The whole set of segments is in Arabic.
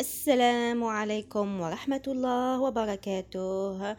السلام عليكم ورحمة الله وبركاته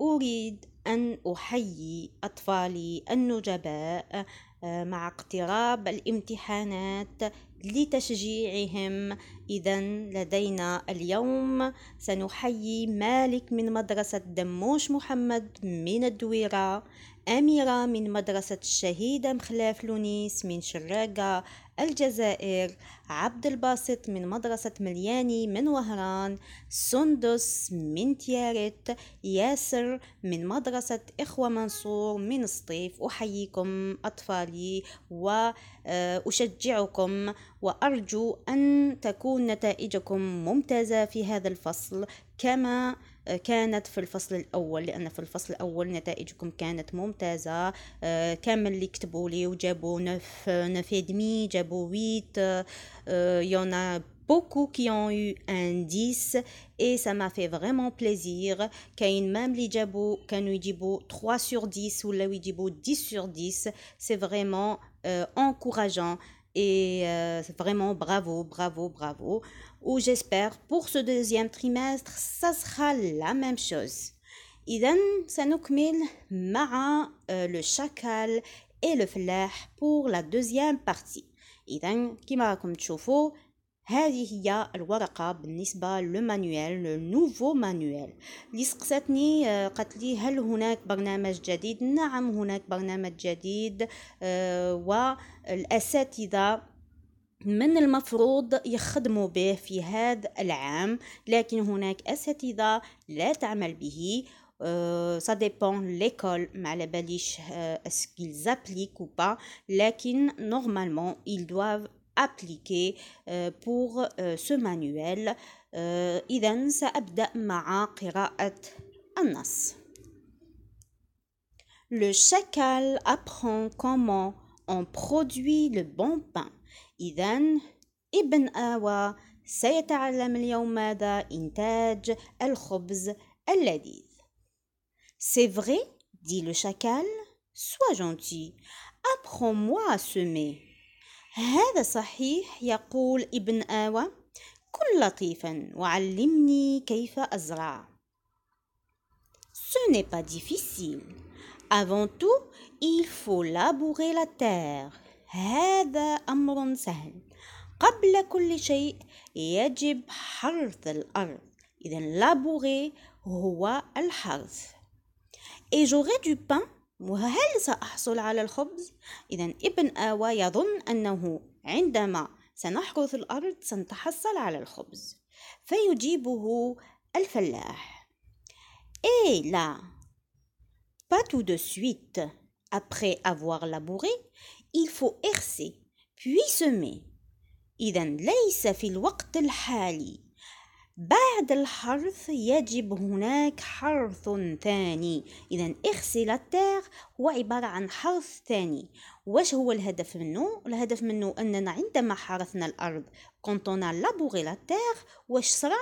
أريد أن أحيي أطفالي النجباء آه، مع اقتراب الامتحانات لتشجيعهم إذا لدينا اليوم سنحيي مالك من مدرسة دموش محمد من الدويرة أميرة من مدرسة الشهيدة مخلاف لونيس من شراقة الجزائر عبد الباسط من مدرسة ملياني من وهران سندس من تيارت ياسر من مدرسة إخوة منصور من سطيف أحييكم أطفالي وأشجعكم آه، وأرجو أن تكون نتائجكم ممتازة في هذا الفصل كما كانت في الفصل الاول لان في الفصل الاول نتائجكم كانت ممتازه كامل اللي كتبوا لي وجابوا نف جابوا يونا beaucoup qui ont eu un 10 et ça m'a fait vraiment plaisir. Kain même les Jabo, Kanuijibo 3 sur 10 ou Lawijibo 10 sur 10, c'est vraiment encourageant. Et euh, c'est vraiment, bravo, bravo, bravo. Ou j'espère pour ce deuxième trimestre, ça sera la même chose. Iden, ça nous commune, euh, le chacal et le flair pour la deuxième partie. iden qui m'a comme هذه هي الورقة بالنسبة للمانويل النوفو مانويل اللي سقساتني آه، قالت لي هل هناك برنامج جديد نعم هناك برنامج جديد آه، والأساتذة من المفروض يخدموا به في هذا العام لكن هناك أساتذة لا تعمل به سا ديبون ليكول ما على باليش اسكيل زابليك با لكن نورمالمون ils دواف appliqué euh, pour euh, ce manuel. إذا سأبدأ مع قراءة النص. Le chacal apprend comment on produit le bon pain. Ibn إذا ابن آوى سيتعلم اليوم ماذا انتاج الخبز اللذيذ. C'est vrai, dit le chacal. Sois gentil. Apprends-moi à semer. هذا صحيح يقول ابن آوى كن لطيفا وعلمني كيف أزرع Ce n'est pas difficile. Avant tout, il faut labourer la terre. هذا أمر سهل. قبل كل شيء يجب حرث الأرض. إذا labourer هو الحرث. Et j'aurai du pain وهل سأحصل على الخبز؟ إذا ابن آوى يظن أنه عندما سنحرث الأرض سنتحصل على الخبز فيجيبه الفلاح إيه لا pas tout de suite. Après avoir labouré, il faut herser, puis semer. إذا ليس في الوقت الحالي بعد الحرث يجب هناك حرث ثاني إذا اغسل التاغ هو عبارة عن حرث ثاني واش هو الهدف منه الهدف منه أننا عندما حرثنا الأرض كونتونا لابوغي لا واش صرا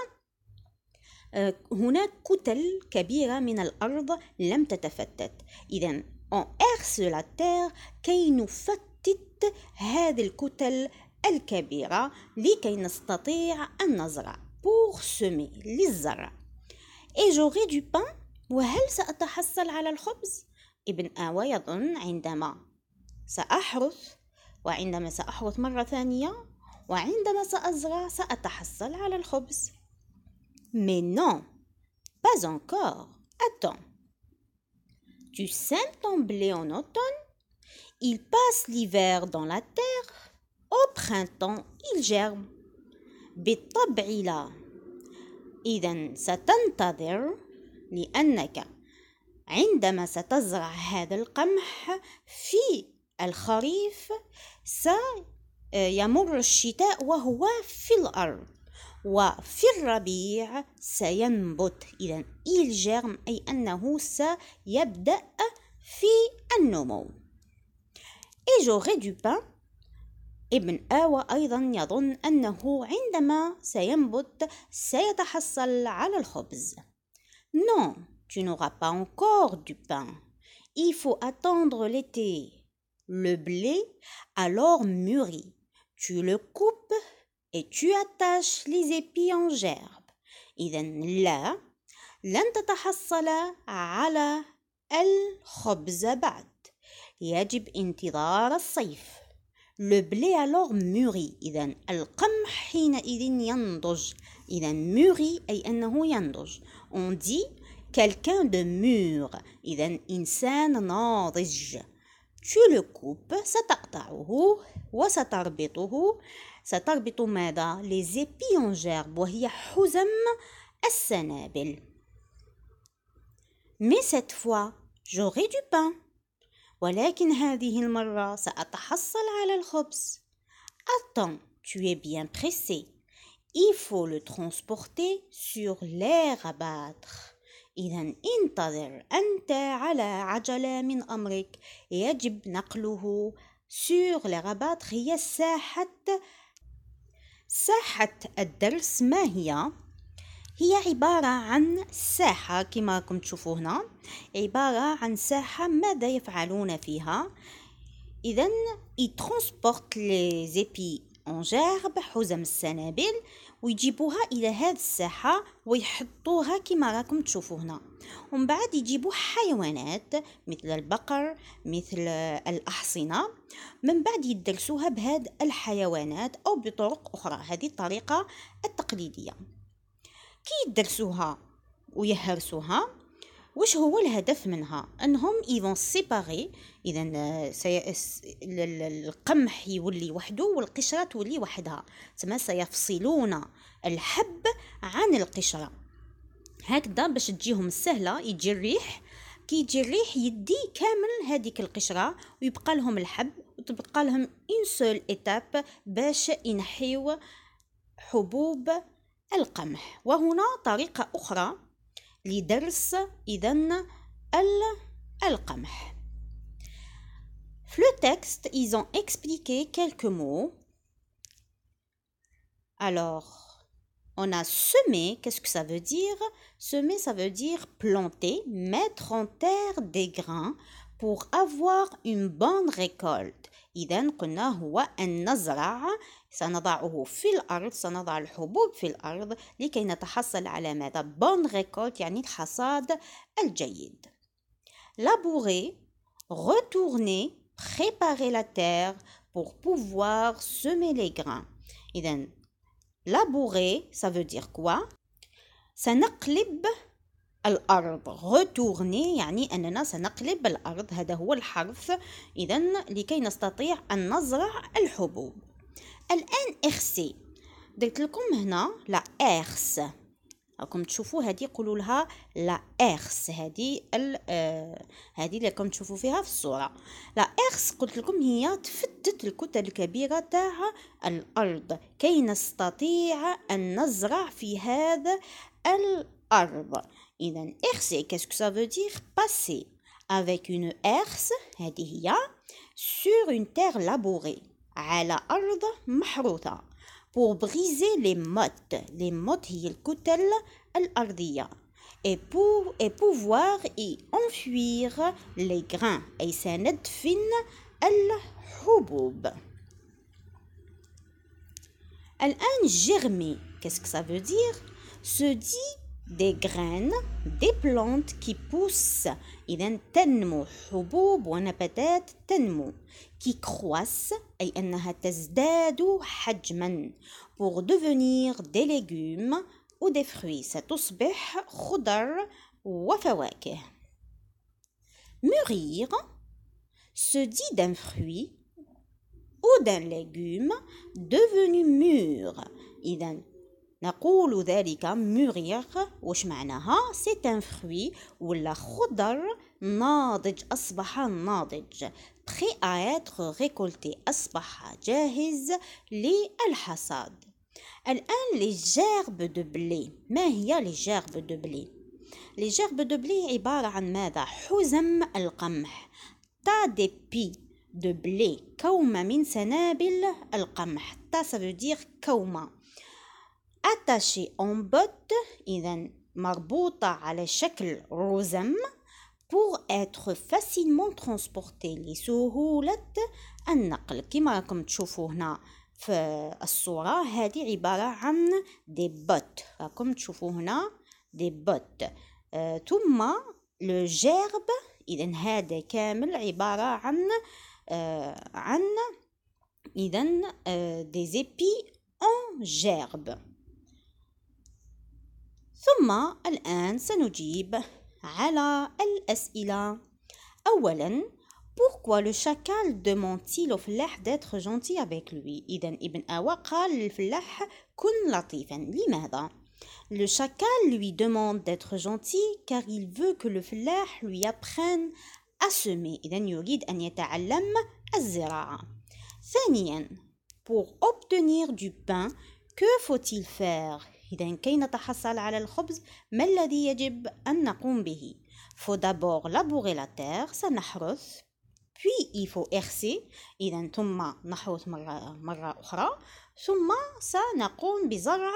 آه، هناك كتل كبيرة من الأرض لم تتفتت إذا on اغسل la كي نفتت هذه الكتل الكبيرة لكي نستطيع أن نزرع pour semer les للزرع et j'aurai du pain وهل سأتحصل على الخبز ابن آوى يظن عندما سأحرث وعندما سأحرث مرة ثانية وعندما سأزرع سأتحصل على الخبز Mais non, pas encore. Attends. Tu sèmes ton blé en automne, il passe l'hiver dans la terre, au printemps il germe. بالطبع لا إذا ستنتظر لأنك عندما ستزرع هذا القمح في الخريف سيمر الشتاء وهو في الأرض وفي الربيع سينبت إذا إيل جيرم أي أنه سيبدأ في النمو. Et j'aurai du pain ابن آوى أيضا يظن أنه عندما سينبت سيتحصل على الخبز. Non, tu n'auras pas encore du pain. Il faut attendre l'été. Le blé alors mûrit. Tu le coupes et tu attaches les épis en gerbe. إذا لا لن تتحصل على الخبز بعد. يجب انتظار الصيف. Le blé alors mûrit. القمح حينئذ ينضج. mûrit أي أنه ينضج. On dit quelqu'un de mûr. إنسان ناضج. Tu le coupes, ستقطعه وستربطه. ستربط ماذا؟ Les épis en وهي حزم السنابل. Mais cette fois, j'aurai du pain. ولكن هذه المرة سأتحصل على الخبز. Attends, tu es bien pressé. Il faut le transporter sur l'air à battre. إذا انتظر أنت على عجلة من أمرك يجب نقله sur les rabattre هي ساحة ساحة الدرس ما هي؟ هي عبارة عن ساحة كما راكم تشوفوا هنا عبارة عن ساحة ماذا يفعلون فيها إذا يترانسبورت لي زيبي اون حزم السنابل ويجيبوها الى هذه الساحه ويحطوها كما راكم تشوفوا هنا ومن بعد يجيبوا حيوانات مثل البقر مثل الاحصنه من بعد يدرسوها بهذه الحيوانات او بطرق اخرى هذه الطريقه التقليديه كي يدرسوها ويهرسوها واش هو الهدف منها انهم ايفون سيباري اذا القمح يولي وحده والقشره تولي وحدها تما سيفصلون الحب عن القشره هكذا باش تجيهم سهله يجي الريح كي يجي الريح يدي كامل هذيك القشره ويبقى لهم الحب وتبقى لهم اون سول ايتاب باش ينحيو حبوب القمح وهنا لدرس Le texte, ils ont expliqué quelques mots. Alors, on a semé, qu'est-ce que ça veut dire Semer, ça veut dire planter, mettre en terre des grains pour avoir une bonne récolte. إذا قلنا هو سنضعه في الأرض سنضع الحبوب في الأرض لكي نتحصل على ماذا بون ريكولت يعني الحصاد الجيد لابوغي retourner préparer la terre pour pouvoir semer les grains إذا لابوغي ça veut dire quoi سنقلب الأرض غتورني يعني أننا سنقلب الأرض هذا هو الحرف إذا لكي نستطيع أن نزرع الحبوب الان اخسي درت لكم هنا لا اخس راكم تشوفوا هذه يقولوا لها لا اخس هذه آه، هذه اللي راكم تشوفوا فيها في الصوره لا اخس قلت لكم هي تفتت الكتل الكبيره تاع الارض كي نستطيع ان نزرع في هذا الارض اذا اخسي كاسكو سا فو دير باسي avec une herse هذه هي sur une terre labourée pour briser les mottes. Les mottes, c'est le coutel et pour et pouvoir y enfuir les grains et سندفن الحبوب. الآن germé qu'est-ce que ça veut dire? Se dit des graines, des plantes qui poussent, et تنمو حبوب ونباتات تنمو qui croissent أي أنها تزداد حجما pour devenir des légumes ou des fruits ستصبح خضر وفواكه mûrir se dit d'un fruit ou d'un légume devenu mûr نقول ذلك مغيق واش معناها سي ان فروي ولا خضر ناضج أصبح ناضج prêt à غيكولتي أصبح جاهز للحصاد الآن لي جيرب دو بلي ما هي لي جيرب دو بلي لي جيرب دو بلي عبارة عن ماذا حزم القمح تا دي بي دو بلي كومة من سنابل القمح تا سا كومة اتاشي اون بوت اذا مربوطة على شكل رزم pour être facilement transporté لسهولة النقل كما راكم تشوفوا هنا في الصورة هذه عبارة عن دي بوت راكم تشوفوا هنا دي بوت آه ثم لو جيرب إذا هذا كامل عبارة عن آه عن إذا آه دي زيبي اون جيرب ثم الآن سنجيب على الأسئلة أولا Pourquoi le chacal demande-t-il au فلاح d'être gentil avec lui إذن ابن أوا قال للفلاح كن لطيفا لماذا Le chacal lui demande d'être gentil car il veut que le flah lui apprenne à semer. إذن يريد أن يتعلم الزراعة. ثانيا, pour obtenir du pain, que faut-il faire إذا كي نتحصل على الخبز ما الذي يجب أن نقوم به faut d'abord labourer la terre سنحرث puis il faut herser إذا ثم نحرث مرة, مرة أخرى ثم سنقوم بزرع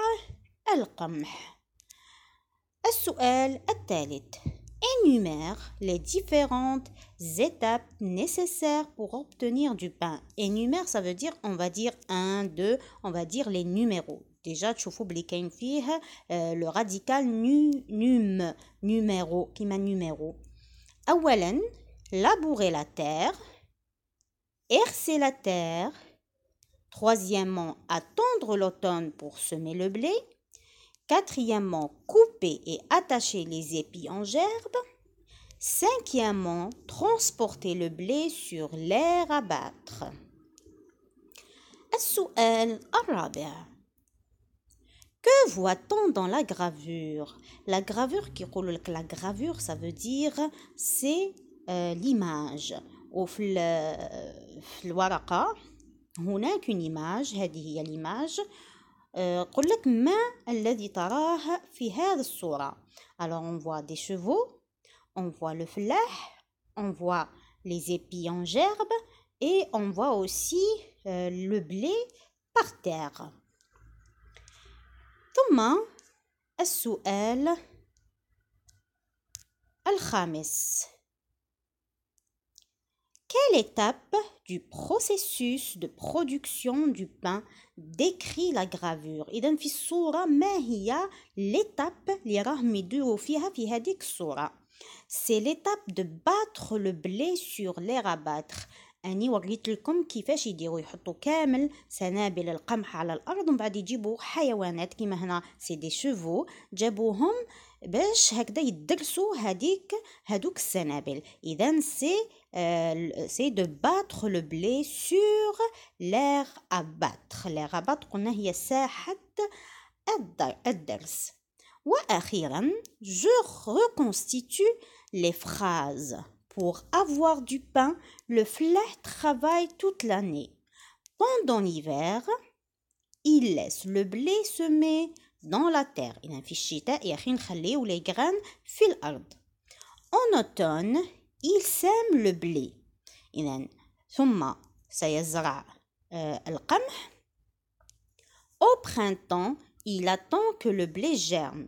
القمح السؤال الثالث énumère les différentes étapes nécessaires pour obtenir du pain. Énumère, ça veut dire, on va dire 1, 2, on va dire les numéros déjà tu بلي كاين فيه radical numéro numéro labourer la terre Hercer la terre troisièmement attendre l'automne pour semer le blé quatrièmement couper et attacher les épis en gerbe Cinquièmement, transporter le blé sur l'air à battre. السؤال الرابع que voit-on dans la gravure La gravure qui roule, la gravure, ça veut dire c'est euh, l'image. Ou euh, on a une image, y l'image. Euh, Alors on voit des chevaux, on voit le flech, on voit les épis en gerbe et on voit aussi le blé par terre. ثم السؤال الخامس Quelle étape du processus de production du pain décrit la gravure d'un في الصورة a l'étape اللي راهم C'est l'étape de battre le blé sur les rabattre. اني وريت لكم كيفاش يديروا يحطوا كامل سنابل القمح على الارض ومن بعد يجيبوا حيوانات كيما هنا سي دي شوفو جابوهم باش هكذا يدرسوا هذيك هذوك السنابل اذا سي آه، سي دو باتر لو بلي سور لير اباتر لير اباتر قلنا هي ساحه الدرس واخيرا جو reconstitue لي فراز Pour avoir du pain, le flair travaille toute l'année. Pendant l'hiver, il laisse le blé semer dans la terre. les graines En automne, il sème le blé. Euh, Au printemps, il attend que le blé germe.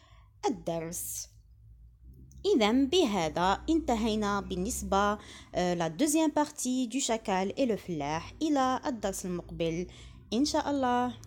الدرس إذا بهذا انتهينا بالنسبة آه، لا دوزيام بارتي دو شاكال إلو فلاح إلى الدرس المقبل إن شاء الله